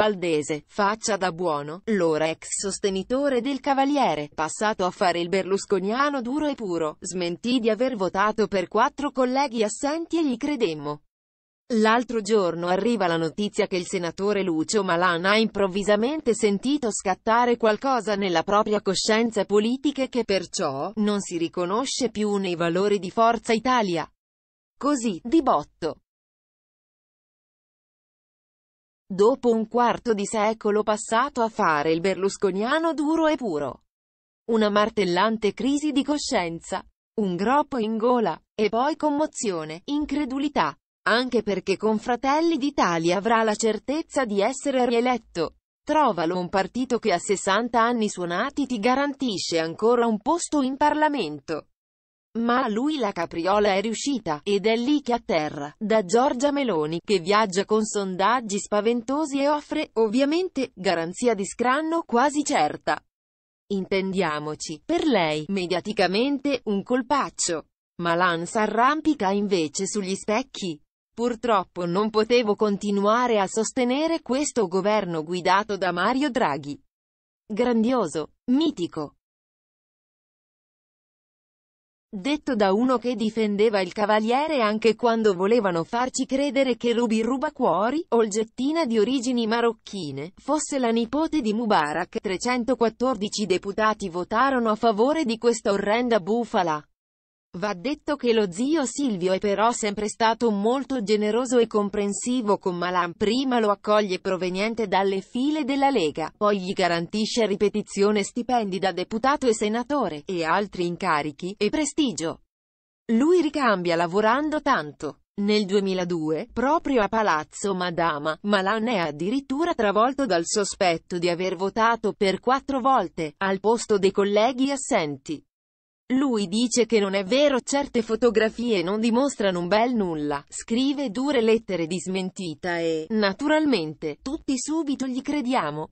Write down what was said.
valdese, faccia da buono, l'ora ex sostenitore del Cavaliere, passato a fare il berlusconiano duro e puro, smentì di aver votato per quattro colleghi assenti e gli credemmo. L'altro giorno arriva la notizia che il senatore Lucio Malan ha improvvisamente sentito scattare qualcosa nella propria coscienza politica e che perciò non si riconosce più nei valori di Forza Italia. Così, di botto. Dopo un quarto di secolo passato a fare il berlusconiano duro e puro. Una martellante crisi di coscienza. Un groppo in gola. E poi commozione, incredulità. Anche perché con Fratelli d'Italia avrà la certezza di essere rieletto. Trovalo un partito che a 60 anni suonati ti garantisce ancora un posto in Parlamento. Ma a lui la capriola è riuscita, ed è lì che atterra, da Giorgia Meloni, che viaggia con sondaggi spaventosi e offre, ovviamente, garanzia di scranno quasi certa. Intendiamoci, per lei, mediaticamente, un colpaccio. Ma Malan s'arrampica invece sugli specchi. Purtroppo non potevo continuare a sostenere questo governo guidato da Mario Draghi. Grandioso, mitico, Detto da uno che difendeva il cavaliere anche quando volevano farci credere che Ruby Rubacuori, olgettina di origini marocchine, fosse la nipote di Mubarak, 314 deputati votarono a favore di questa orrenda bufala. Va detto che lo zio Silvio è però sempre stato molto generoso e comprensivo con Malan, prima lo accoglie proveniente dalle file della Lega, poi gli garantisce ripetizione stipendi da deputato e senatore, e altri incarichi, e prestigio. Lui ricambia lavorando tanto. Nel 2002, proprio a Palazzo Madama, Malan è addirittura travolto dal sospetto di aver votato per quattro volte, al posto dei colleghi assenti. Lui dice che non è vero certe fotografie non dimostrano un bel nulla, scrive dure lettere di smentita e, naturalmente, tutti subito gli crediamo.